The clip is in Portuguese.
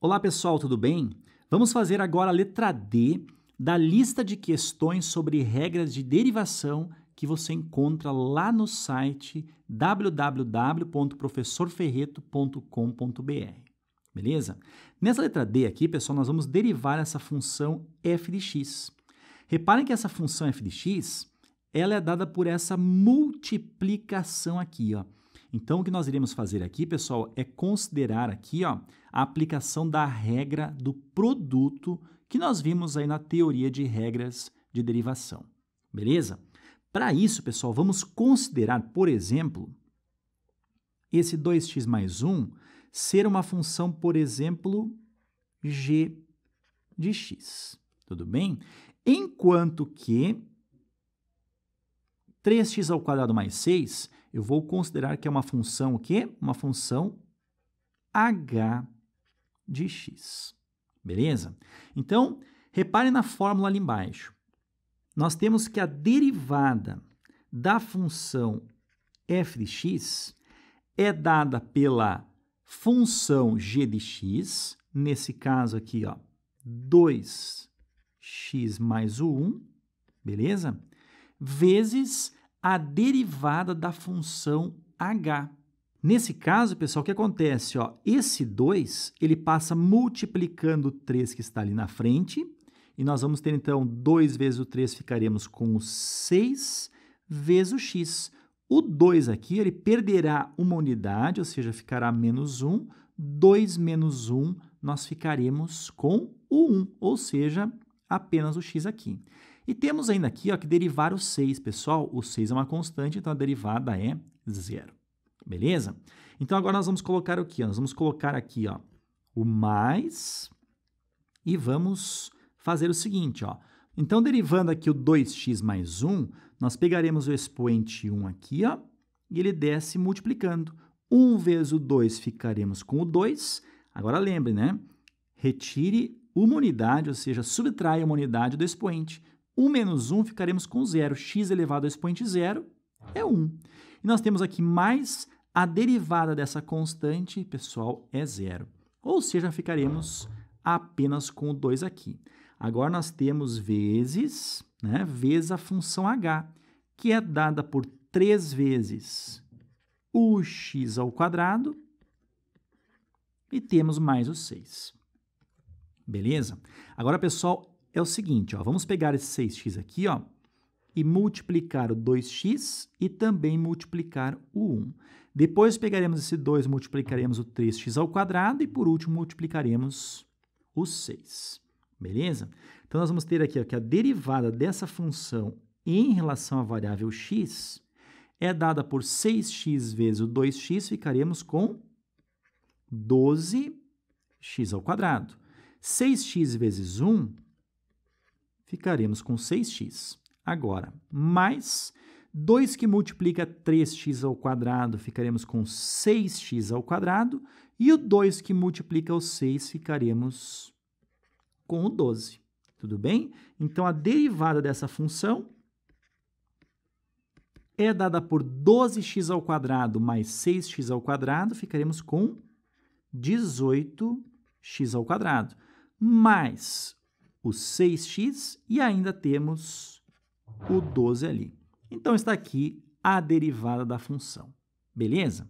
Olá pessoal, tudo bem? Vamos fazer agora a letra D da lista de questões sobre regras de derivação que você encontra lá no site www.professorferreto.com.br. Beleza? Nessa letra D aqui, pessoal, nós vamos derivar essa função f de x. Reparem que essa função f de x ela é dada por essa multiplicação aqui, ó. Então, o que nós iremos fazer aqui, pessoal, é considerar aqui ó, a aplicação da regra do produto que nós vimos aí na teoria de regras de derivação. Beleza? Para isso, pessoal, vamos considerar, por exemplo, esse 2x mais 1 ser uma função, por exemplo, g de x. Tudo bem? Enquanto que 3x ao quadrado mais 6, eu vou considerar que é uma função o quê? Uma função h de x. Beleza? Então, repare na fórmula ali embaixo. Nós temos que a derivada da função f de x é dada pela função g de x, nesse caso aqui, ó, 2x mais o 1, beleza? Vezes a derivada da função h. Nesse caso, pessoal, o que acontece? Ó, esse 2 ele passa multiplicando o 3 que está ali na frente, e nós vamos ter, então, 2 vezes o 3 ficaremos com o 6 vezes o x. O 2 aqui ele perderá uma unidade, ou seja, ficará menos 1. 2 menos 1, nós ficaremos com o 1, ou seja, apenas o x aqui. E temos ainda aqui ó, que derivar o 6, pessoal. O 6 é uma constante, então a derivada é zero. Beleza? Então agora nós vamos colocar o que? Nós vamos colocar aqui ó, o mais e vamos fazer o seguinte. Ó. Então, derivando aqui o 2x mais 1, nós pegaremos o expoente 1 aqui ó, e ele desce multiplicando. 1 vezes o 2 ficaremos com o 2. Agora lembre, né? Retire uma unidade, ou seja, subtrai uma unidade do expoente. 1 menos 1 ficaremos com 0. x elevado ao expoente zero é 1. E nós temos aqui mais a derivada dessa constante, pessoal, é 0. Ou seja, ficaremos apenas com o 2 aqui. Agora nós temos vezes, né, vezes a função h, que é dada por 3 vezes o x ao quadrado e temos mais o 6. Beleza? Agora, pessoal, é o seguinte, ó, vamos pegar esse 6x aqui ó, e multiplicar o 2x e também multiplicar o 1. Depois pegaremos esse 2, multiplicaremos o 3x ao quadrado e por último multiplicaremos o 6. Beleza? Então nós vamos ter aqui ó, que a derivada dessa função em relação à variável x é dada por 6x vezes o 2x, ficaremos com 12x ao quadrado. 6x vezes 1 ficaremos com 6x. Agora, mais 2 que multiplica 3x ao quadrado, ficaremos com 6x ao quadrado, e o 2 que multiplica o 6, ficaremos com o 12. Tudo bem? Então, a derivada dessa função é dada por 12x ao quadrado mais 6x ao quadrado, ficaremos com 18x ao quadrado, mais o 6x e ainda temos o 12 ali. Então, está aqui a derivada da função, beleza?